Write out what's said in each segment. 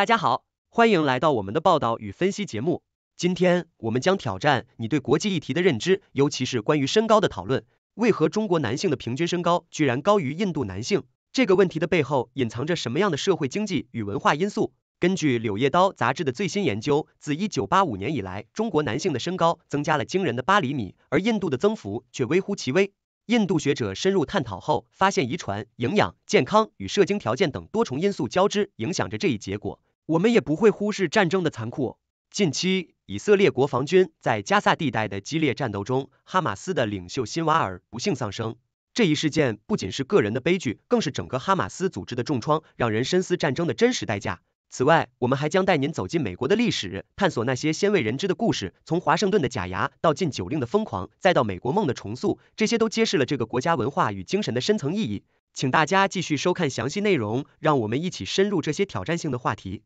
大家好，欢迎来到我们的报道与分析节目。今天我们将挑战你对国际议题的认知，尤其是关于身高的讨论。为何中国男性的平均身高居然高于印度男性？这个问题的背后隐藏着什么样的社会经济与文化因素？根据《柳叶刀》杂志的最新研究，自1985年以来，中国男性的身高增加了惊人的八厘米，而印度的增幅却微乎其微。印度学者深入探讨后发现，遗传、营养、健康与射精条件等多重因素交织，影响着这一结果。我们也不会忽视战争的残酷。近期，以色列国防军在加萨地带的激烈战斗中，哈马斯的领袖辛瓦尔不幸丧生。这一事件不仅是个人的悲剧，更是整个哈马斯组织的重创，让人深思战争的真实代价。此外，我们还将带您走进美国的历史，探索那些鲜为人知的故事。从华盛顿的假牙到禁酒令的疯狂，再到美国梦的重塑，这些都揭示了这个国家文化与精神的深层意义。请大家继续收看详细内容，让我们一起深入这些挑战性的话题。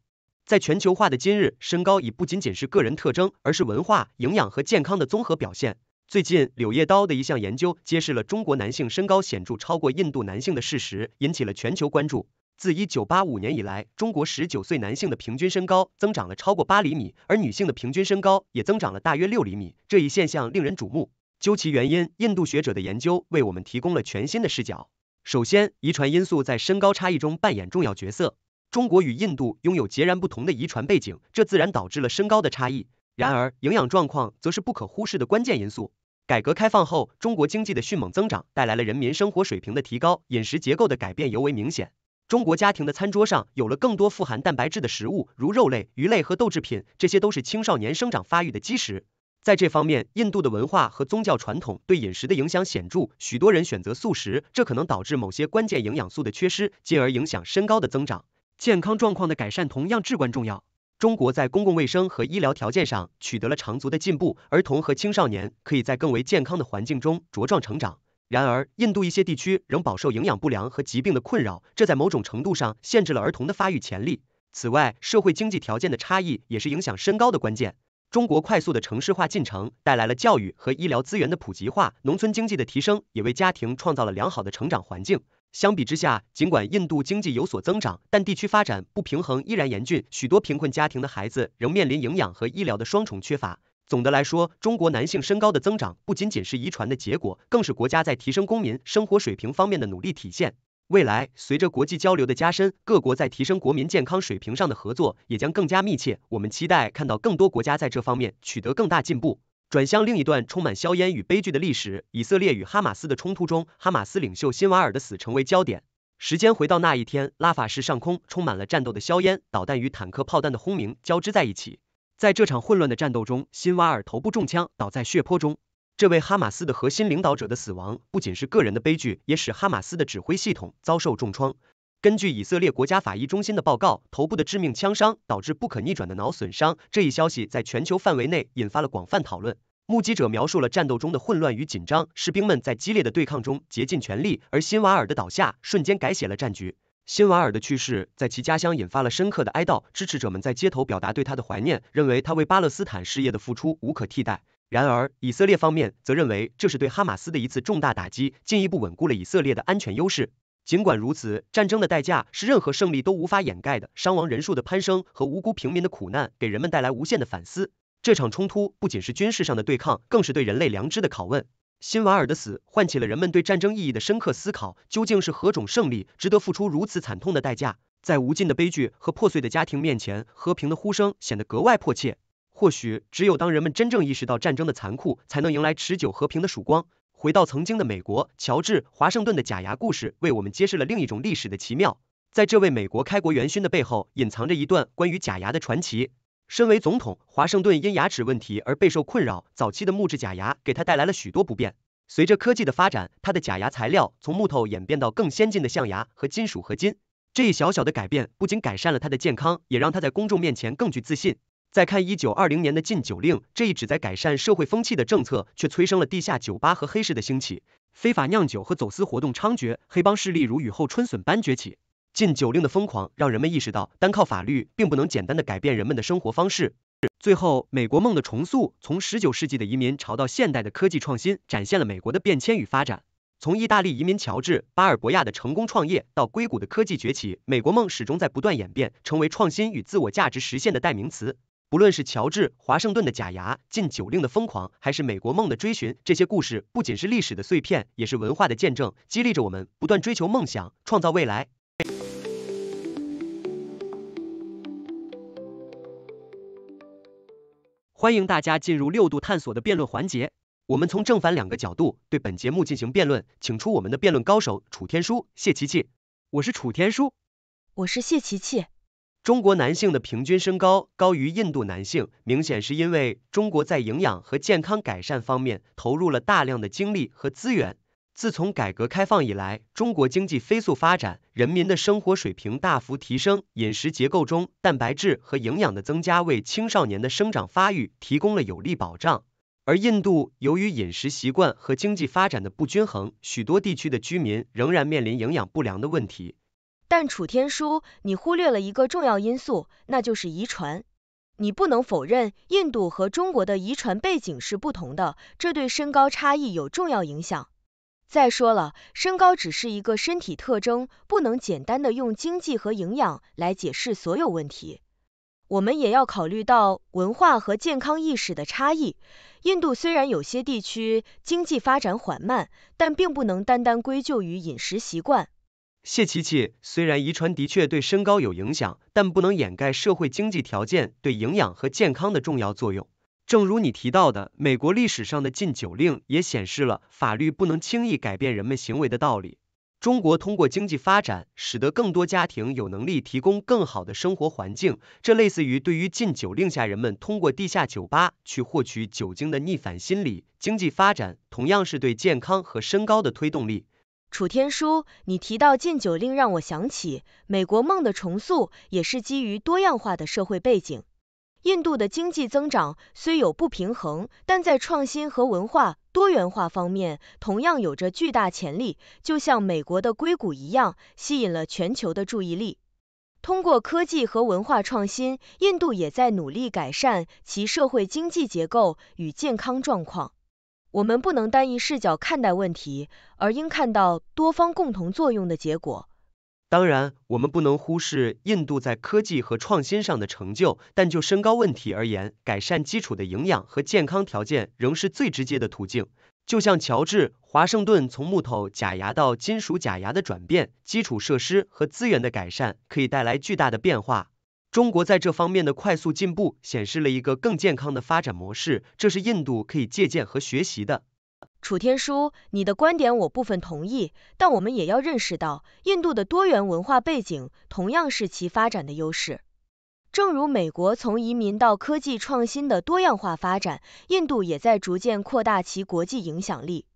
在全球化的今日，身高已不仅仅是个人特征，而是文化、营养和健康的综合表现。最近，《柳叶刀》的一项研究揭示了中国男性身高显著超过印度男性的事实，引起了全球关注。自一九八五年以来，中国十九岁男性的平均身高增长了超过八厘米，而女性的平均身高也增长了大约六厘米。这一现象令人瞩目。究其原因，印度学者的研究为我们提供了全新的视角。首先，遗传因素在身高差异中扮演重要角色。中国与印度拥有截然不同的遗传背景，这自然导致了身高的差异。然而，营养状况则是不可忽视的关键因素。改革开放后，中国经济的迅猛增长带来了人民生活水平的提高，饮食结构的改变尤为明显。中国家庭的餐桌上有了更多富含蛋白质的食物，如肉类、鱼类和豆制品，这些都是青少年生长发育的基石。在这方面，印度的文化和宗教传统对饮食的影响显著，许多人选择素食，这可能导致某些关键营养素的缺失，进而影响身高的增长。健康状况的改善同样至关重要。中国在公共卫生和医疗条件上取得了长足的进步，儿童和青少年可以在更为健康的环境中茁壮成长。然而，印度一些地区仍饱受营养不良和疾病的困扰，这在某种程度上限制了儿童的发育潜力。此外，社会经济条件的差异也是影响身高的关键。中国快速的城市化进程带来了教育和医疗资源的普及化，农村经济的提升也为家庭创造了良好的成长环境。相比之下，尽管印度经济有所增长，但地区发展不平衡依然严峻，许多贫困家庭的孩子仍面临营养和医疗的双重缺乏。总的来说，中国男性身高的增长不仅仅是遗传的结果，更是国家在提升公民生活水平方面的努力体现。未来，随着国际交流的加深，各国在提升国民健康水平上的合作也将更加密切。我们期待看到更多国家在这方面取得更大进步。转向另一段充满硝烟与悲剧的历史，以色列与哈马斯的冲突中，哈马斯领袖辛瓦尔的死成为焦点。时间回到那一天，拉法市上空充满了战斗的硝烟，导弹与坦克炮弹的轰鸣交织在一起。在这场混乱的战斗中，辛瓦尔头部中枪，倒在血泊中。这位哈马斯的核心领导者的死亡不仅是个人的悲剧，也使哈马斯的指挥系统遭受重创。根据以色列国家法医中心的报告，头部的致命枪伤导致不可逆转的脑损伤。这一消息在全球范围内引发了广泛讨论。目击者描述了战斗中的混乱与紧张，士兵们在激烈的对抗中竭尽全力，而辛瓦尔的倒下瞬间改写了战局。辛瓦尔的去世在其家乡引发了深刻的哀悼，支持者们在街头表达对他的怀念，认为他为巴勒斯坦事业的付出无可替代。然而，以色列方面则认为这是对哈马斯的一次重大打击，进一步稳固了以色列的安全优势。尽管如此，战争的代价是任何胜利都无法掩盖的，伤亡人数的攀升和无辜平民的苦难给人们带来无限的反思。这场冲突不仅是军事上的对抗，更是对人类良知的拷问。辛瓦尔的死唤起了人们对战争意义的深刻思考：究竟是何种胜利值得付出如此惨痛的代价？在无尽的悲剧和破碎的家庭面前，和平的呼声显得格外迫切。或许只有当人们真正意识到战争的残酷，才能迎来持久和平的曙光。回到曾经的美国，乔治华盛顿的假牙故事为我们揭示了另一种历史的奇妙。在这位美国开国元勋的背后，隐藏着一段关于假牙的传奇。身为总统，华盛顿因牙齿问题而备受困扰。早期的木质假牙给他带来了许多不便。随着科技的发展，他的假牙材料从木头演变到更先进的象牙和金属合金。这一小小的改变不仅改善了他的健康，也让他在公众面前更具自信。再看1920年的禁酒令，这一旨在改善社会风气的政策，却催生了地下酒吧和黑市的兴起，非法酿酒和走私活动猖獗，黑帮势力如雨后春笋般崛起。禁酒令的疯狂让人们意识到，单靠法律并不能简单的改变人们的生活方式。最后，美国梦的重塑，从十九世纪的移民潮到现代的科技创新，展现了美国的变迁与发展。从意大利移民乔治·巴尔博亚的成功创业，到硅谷的科技崛起，美国梦始终在不断演变，成为创新与自我价值实现的代名词。不论是乔治·华盛顿的假牙、禁酒令的疯狂，还是美国梦的追寻，这些故事不仅是历史的碎片，也是文化的见证，激励着我们不断追求梦想，创造未来。欢迎大家进入六度探索的辩论环节，我们从正反两个角度对本节目进行辩论，请出我们的辩论高手楚天舒、谢琪琪。我是楚天舒，我是谢琪琪。中国男性的平均身高高于印度男性，明显是因为中国在营养和健康改善方面投入了大量的精力和资源。自从改革开放以来，中国经济飞速发展，人民的生活水平大幅提升，饮食结构中蛋白质和营养的增加，为青少年的生长发育提供了有力保障。而印度由于饮食习惯和经济发展的不均衡，许多地区的居民仍然面临营养不良的问题。但楚天舒，你忽略了一个重要因素，那就是遗传。你不能否认，印度和中国的遗传背景是不同的，这对身高差异有重要影响。再说了，身高只是一个身体特征，不能简单的用经济和营养来解释所有问题。我们也要考虑到文化和健康意识的差异。印度虽然有些地区经济发展缓慢，但并不能单单归咎于饮食习惯。谢琪琪，虽然遗传的确对身高有影响，但不能掩盖社会经济条件对营养和健康的重要作用。正如你提到的，美国历史上的禁酒令也显示了法律不能轻易改变人们行为的道理。中国通过经济发展，使得更多家庭有能力提供更好的生活环境，这类似于对于禁酒令下人们通过地下酒吧去获取酒精的逆反心理。经济发展同样是对健康和身高的推动力。楚天舒，你提到禁酒令让我想起美国梦的重塑，也是基于多样化的社会背景。印度的经济增长虽有不平衡，但在创新和文化多元化方面同样有着巨大潜力，就像美国的硅谷一样，吸引了全球的注意力。通过科技和文化创新，印度也在努力改善其社会经济结构与健康状况。我们不能单一视角看待问题，而应看到多方共同作用的结果。当然，我们不能忽视印度在科技和创新上的成就，但就身高问题而言，改善基础的营养和健康条件仍是最直接的途径。就像乔治华盛顿从木头假牙到金属假牙的转变，基础设施和资源的改善可以带来巨大的变化。中国在这方面的快速进步，显示了一个更健康的发展模式，这是印度可以借鉴和学习的。楚天舒，你的观点我部分同意，但我们也要认识到，印度的多元文化背景同样是其发展的优势。正如美国从移民到科技创新的多样化发展，印度也在逐渐扩大其国际影响力。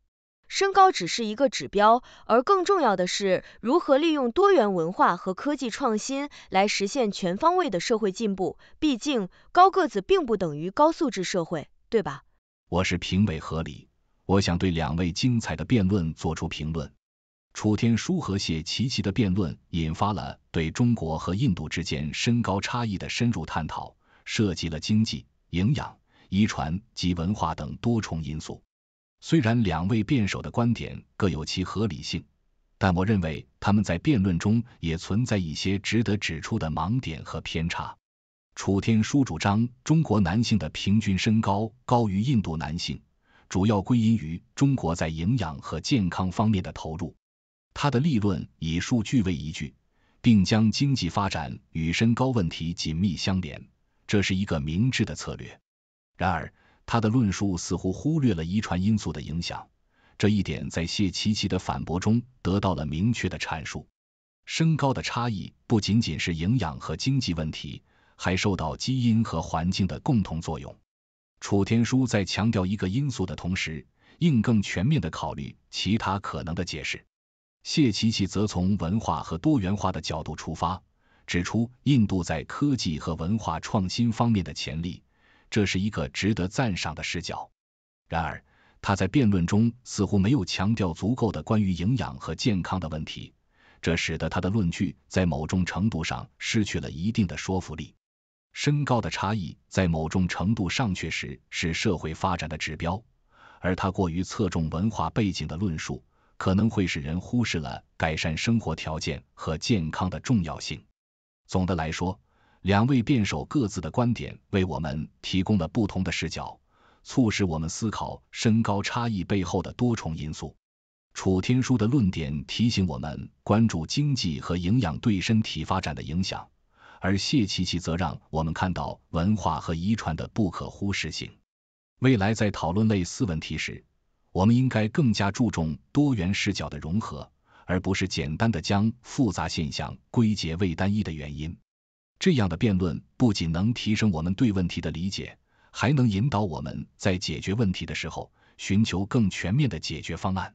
身高只是一个指标，而更重要的是如何利用多元文化和科技创新来实现全方位的社会进步。毕竟，高个子并不等于高素质社会，对吧？我是评委何礼。我想对两位精彩的辩论做出评论。楚天舒和谢奇奇的辩论引发了对中国和印度之间身高差异的深入探讨，涉及了经济、营养、遗传及文化等多重因素。虽然两位辩手的观点各有其合理性，但我认为他们在辩论中也存在一些值得指出的盲点和偏差。楚天舒主张中国男性的平均身高高于印度男性。主要归因于中国在营养和健康方面的投入。他的立论以数据为依据，并将经济发展与身高问题紧密相连，这是一个明智的策略。然而，他的论述似乎忽略了遗传因素的影响，这一点在谢琪琪的反驳中得到了明确的阐述。身高的差异不仅仅是营养和经济问题，还受到基因和环境的共同作用。楚天舒在强调一个因素的同时，应更全面的考虑其他可能的解释。谢琪琪则从文化和多元化的角度出发，指出印度在科技和文化创新方面的潜力，这是一个值得赞赏的视角。然而，他在辩论中似乎没有强调足够的关于营养和健康的问题，这使得他的论据在某种程度上失去了一定的说服力。身高的差异在某种程度上确实是社会发展的指标，而他过于侧重文化背景的论述，可能会使人忽视了改善生活条件和健康的重要性。总的来说，两位辩手各自的观点为我们提供了不同的视角，促使我们思考身高差异背后的多重因素。楚天舒的论点提醒我们关注经济和营养对身体发展的影响。而谢其琪则让我们看到文化和遗传的不可忽视性。未来在讨论类似问题时，我们应该更加注重多元视角的融合，而不是简单的将复杂现象归结为单一的原因。这样的辩论不仅能提升我们对问题的理解，还能引导我们在解决问题的时候寻求更全面的解决方案。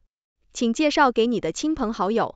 请介绍给你的亲朋好友。